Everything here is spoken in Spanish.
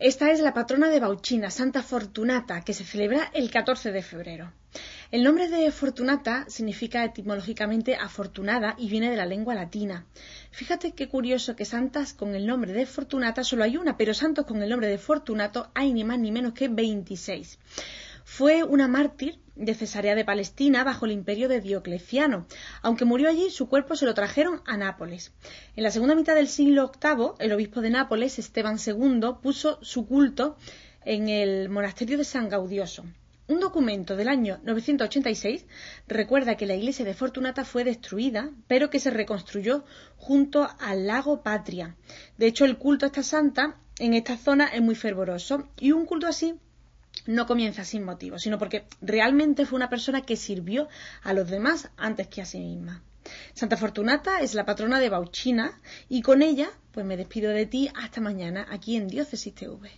Esta es la patrona de Bauchina, Santa Fortunata, que se celebra el 14 de febrero. El nombre de Fortunata significa etimológicamente afortunada y viene de la lengua latina. Fíjate qué curioso que santas con el nombre de Fortunata solo hay una, pero santos con el nombre de Fortunato hay ni más ni menos que 26. Fue una mártir de Cesarea de Palestina bajo el imperio de Diocleciano. Aunque murió allí, su cuerpo se lo trajeron a Nápoles. En la segunda mitad del siglo VIII, el obispo de Nápoles, Esteban II, puso su culto en el monasterio de San Gaudioso. Un documento del año 986 recuerda que la iglesia de Fortunata fue destruida, pero que se reconstruyó junto al lago Patria. De hecho, el culto a esta santa en esta zona es muy fervoroso y un culto así no comienza sin motivo, sino porque realmente fue una persona que sirvió a los demás antes que a sí misma. Santa Fortunata es la patrona de Bauchina y con ella pues me despido de ti hasta mañana aquí en Diócesis TV.